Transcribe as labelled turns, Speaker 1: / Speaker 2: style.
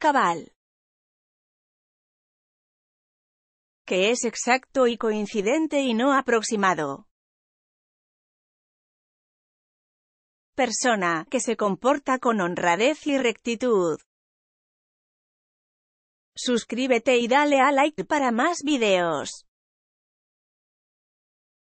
Speaker 1: cabal.
Speaker 2: Que es exacto y coincidente y no aproximado. Persona, que se comporta con honradez y rectitud. Suscríbete y dale a like para más
Speaker 1: videos.